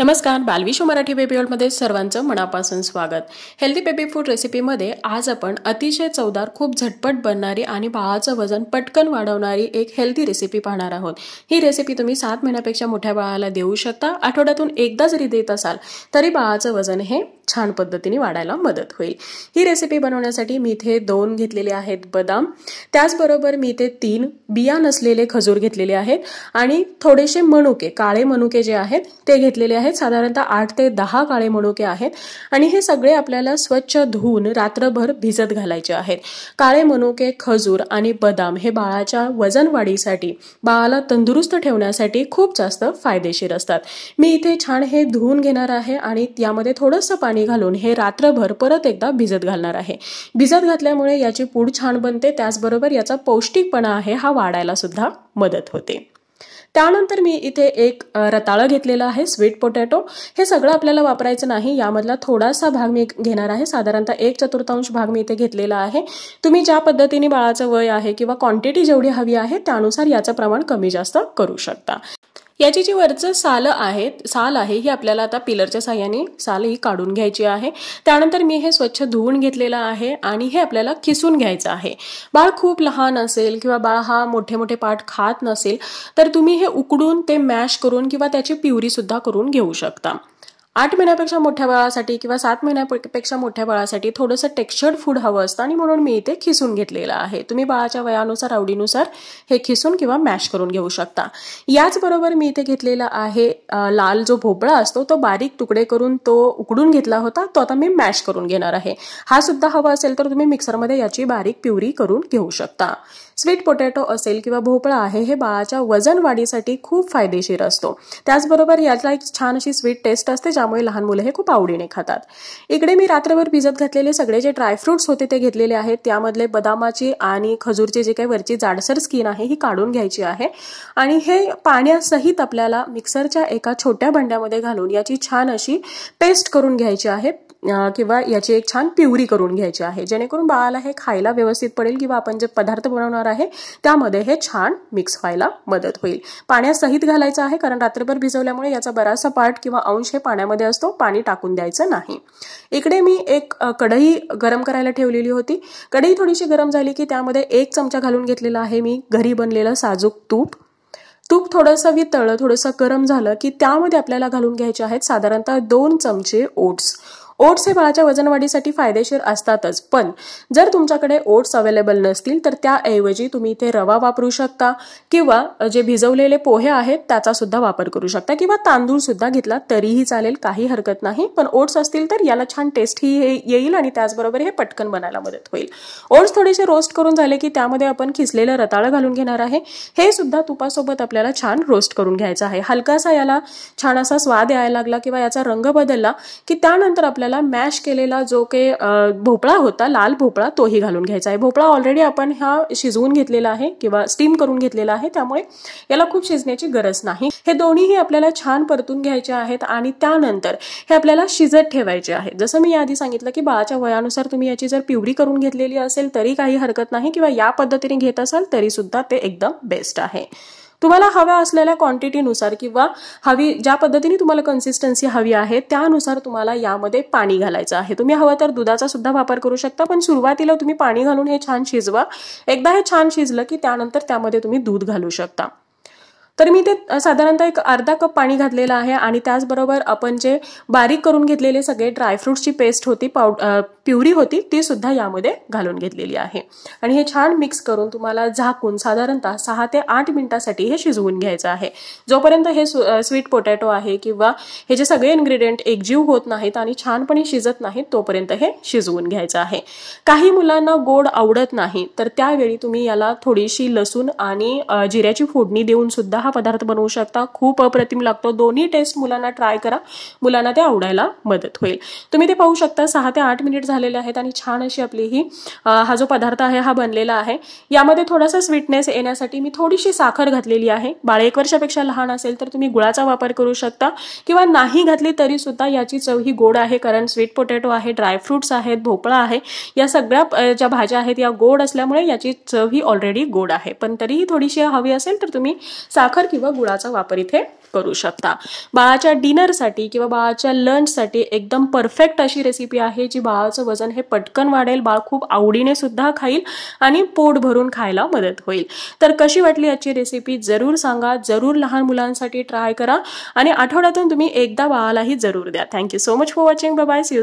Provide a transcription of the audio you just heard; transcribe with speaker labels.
Speaker 1: नमस्कार बालविशो मराठी बेबी हॉलमध्ये सर्वांचं मनापासून स्वागत हेल्दी बेबी फूड रेसिपीमध्ये आज आपण अतिशय चवदार खूप झटपट बनणारी आणि बाळाचं वजन पटकन वाढवणारी एक हेल्दी रेसिपी पाहणार आहोत ही रेसिपी तुम्ही सात महिन्यापेक्षा मोठ्या बाळाला देऊ शकता आठवड्यातून एकदा जरी देत असाल तरी बाळाचं वजन हे छान पद्धतीने वाढायला मदत होईल ही रेसिपी बनवण्यासाठी मी इथे दोन घेतलेले आहेत बदाम त्याचबरोबर मी इथे तीन बिया नसलेले खजूर घेतलेले आहेत आणि थोडेसे मनुके काळे मनुके जे आहेत ते घेतलेले आहेत आहेत साधारणतः आठ ते दहा काळे मणुके आहेत आणि हे सगळे आपल्याला स्वच्छ धुवून रात्रभर भिजत घालायचे आहेत काळे मनुके खजूर आणि बदाम हे बाळाच्या वजन वाढीसाठी बाळाला तंदुरुस्त ठेवण्यासाठी खूप जास्त फायदेशीर असतात मी इथे छान हे धुवून घेणार आहे आणि यामध्ये थोडंसं पाणी घालून हे रात्रभर परत एकदा भिजत घालणार आहे भिजत घातल्यामुळे याची पूड छान बनते त्याचबरोबर याचा पौष्टिकपणा आहे हा वाढायला सुद्धा मदत होते त्यानंतर मी इथे एक रताळं घेतलेलं आहे स्वीट पोटॅटो हे सगळं आपल्याला वापरायचं नाही यामधला थोडासा भाग मी घेणार आहे साधारणतः एक चतुर्थांश भाग मी इथे घेतलेला आहे तुम्ही ज्या पद्धतीने बाळाचं वय आहे किंवा क्वांटिटी जेवढी हवी आहे त्यानुसार याचं प्रमाण कमी जास्त करू शकता याची जी वरचं साल आहेत साल आहे ही आपल्याला आता पिलरच्या साह्याने साल ही काढून घ्यायची आहे त्यानंतर मी हे स्वच्छ धुवून घेतलेलं आहे आणि हे आपल्याला खिसून घ्यायचं आहे बाळ खूप लहान असेल किंवा बाळ हा मोठे मोठे पाठ खात नसेल तर तुम्ही हे उकडून ते मॅश करून किंवा त्याची प्युरी सुद्धा करून घेऊ शकता आठ महिन्यापेक्षा मोठ्या बाळासाठी किंवा सात महिन्यापेक्षा मोठ्या बाळासाठी थोडंसं टेक्स्चर्ड फूड हवं असतं आणि म्हणून मी इथे खिसून घेतलेलं आहे तुम्ही बाळाच्या वयानुसार आवडीनुसार हे खिसून किंवा मॅश करून घेऊ शकता याचबरोबर मी इथे घेतलेला आहे लाल जो भोपळा असतो तो बारीक तुकडे करून तो उकडून घेतला होता तो आता मी मॅश करून घेणार आहे हा सुद्धा हवा असेल तर तुम्ही मिक्सरमध्ये याची बारीक प्युरी करून घेऊ शकता स्वीट पोटॅटो असेल किंवा भोपळा आहे हे बाळाच्या वजन वाढीसाठी खूप फायदेशीर असतो त्याचबरोबर याला एक छान अशी स्वीट टेस्ट असते ज्या त्यामुळे लहान मुलं हे खूप आवडीने खातात इकडे मी रात्रभर भिजत घातलेले सगळे जे ड्रायफ्रुट्स होते ते घेतलेले आहेत त्यामधले बदामाची आणि खजूरची जी काही वरची जाडसर स्किन आहे ही काढून घ्यायची आहे आणि हे पाण्यासहित आपल्याला मिक्सरच्या एका छोट्या भांड्यामध्ये घालून याची छान अशी पेस्ट करून घ्यायची आहे किंवा याची एक छान प्युरी करून घ्यायची आहे जेणेकरून बाळाला हे खायला व्यवस्थित पडेल किंवा आपण जे पदार्थ बनवणार आहे त्यामध्ये हे छान मिक्स व्हायला मदत होईल पाण्यासहित घालायचं आहे कारण रात्रभर भिजवल्यामुळे याचा बराचसा पार्ट किंवा अंश हे पाण्यामध्ये असतो पाणी टाकून द्यायचं नाही इकडे मी एक कढई गरम करायला ठेवलेली होती कढई थोडीशी गरम झाली की त्यामध्ये एक चमचा घालून घेतलेला आहे मी घरी बनलेलं साजूक तूप तूप थोडंसं वितळ थोडंसं गरम झालं की त्यामध्ये आपल्याला घालून घ्यायचे आहेत साधारणतः दोन चमचे ओट्स ओट्स हे बाळाच्या वजनवाढीसाठी फायदेशीर असतातच पण जर तुमच्याकडे ओट्स अवेलेबल नसतील तर त्याऐवजी तुम्ही इथे रवा वापरू शकता किंवा जे भिजवलेले पोहे आहेत त्याचा सुद्धा वापर करू शकता किंवा तांदूळ सुद्धा घेतला तरीही चालेल काही हरकत नाही पण ओट्स असतील तर याला छान टेस्टही येईल आणि त्याचबरोबर हे पटकन बनायला मदत होईल ओट्स थोडेसे रोस्ट करून झाले की त्यामध्ये आपण खिसलेलं रताळं घालून घेणार आहे हे सुद्धा तुपासोबत आपल्याला छान रोस्ट करून घ्यायचं आहे हलकासा याला छान असा स्वाद यायला लागला किंवा याचा रंग बदलला की त्यानंतर आपल्याला आपल्याला मॅश केलेला जो काही भोपळा होता लाल भोपळा तोही घालून घ्यायचा आहे भोपळा ऑलरेडी आपण हा शिजवून घेतलेला आहे किंवा स्टीम करून घेतलेला आहे त्यामुळे याला खूप शिजण्याची गरज नाही हे दोन्हीही आपल्याला छान परतून घ्यायचे आहेत आणि त्यानंतर हे आपल्याला शिजत ठेवायचे आहे जसं मी आधी सांगितलं की बाळाच्या वयानुसार तुम्ही याची जर प्युरी करून घेतलेली असेल तरी काही हरकत नाही किंवा या पद्धतीने घेत असाल तरी सुद्धा ते एकदम बेस्ट आहे तुम्हाला हव्या असलेल्या क्वांटिटीनुसार किंवा हवी ज्या पद्धतीने तुम्हाला कन्सिस्टन्सी हवी आहे त्यानुसार तुम्हाला यामध्ये पाणी घालायचं आहे तुम्ही हवं तर दुधाचा सुद्धा वापर करू शकता पण सुरुवातीला तुम्ही पाणी घालून हे छान शिजवा एकदा हे छान शिजलं की त्यानंतर त्यामध्ये तुम्ही दूध घालू शकता तर मी ते साधारणतः एक अर्धा कप पाणी घातलेलं आहे आणि त्याचबरोबर आपण जे बारीक करून घेतलेले सगळे ड्रायफ्रूट्सची पेस्ट होती पाव प्युरी होती ती सुद्धा यामध्ये घालून घेतलेली आहे आणि हे छान मिक्स करून तुम्हाला झाकून साधारणतः सहा ते आठ मिनिटासाठी हे शिजवून घ्यायचं आहे जोपर्यंत हे स्वीट पोटॅटो आहे किंवा हे जे सगळे इन्ग्रेडियंट एकजीव होत नाहीत आणि छानपणे शिजत नाहीत तोपर्यंत हे शिजवून घ्यायचं आहे काही मुलांना गोड आवडत नाही तर त्यावेळी तुम्ही याला थोडीशी लसूण आणि जिऱ्याची फोडणी देऊन सुद्धा हा पदार्थ बनवू शकता खूप अप्रतिम लागतो दोन्ही टेस्ट मुलांना ट्राय करा मुलांना ते आवडायला मदत होईल तुम्ही ते पाहू शकता सहा ते आठ मिनिट झालेले आहेत आणि छान अशी आपली ही हा जो पदार्थ आहे हा बनलेला आहे यामध्ये थोडासा स्वीटनेस येण्यासाठी मी थोडीशी साखर घातलेली आहे बाळ एक वर्षापेक्षा लहान असेल तर तुम्ही गुळाचा वापर करू शकता किंवा नाही घातली तरी सुद्धा याची चव ही गोड आहे कारण स्वीट पोटॅटो आहे ड्रायफ्रुट्स आहेत भोपळा आहे या सगळ्या ज्या भाज्या आहेत या गोड असल्यामुळे याची चव ही ऑलरेडी गोड आहे पण तरीही थोडीशी हवी असेल तर तुम्ही साखर साखर किंवा गुळाचा वापर इथे करू शकता बाळाच्या डिनरसाठी किंवा बाळाच्या लंचसाठी एकदम परफेक्ट अशी रेसिपी आहे जी बाळाचं वजन हे पटकन वाढेल बाळ खूप आवडीने सुद्धा खाईल आणि पोट भरून खायला मदत होईल तर कशी वाटली याची रेसिपी जरूर सांगा जरूर लहान मुलांसाठी ट्राय करा आणि आठवड्यातून तुम्ही एकदा बाळालाही जरूर द्या thank you so much for watching bye C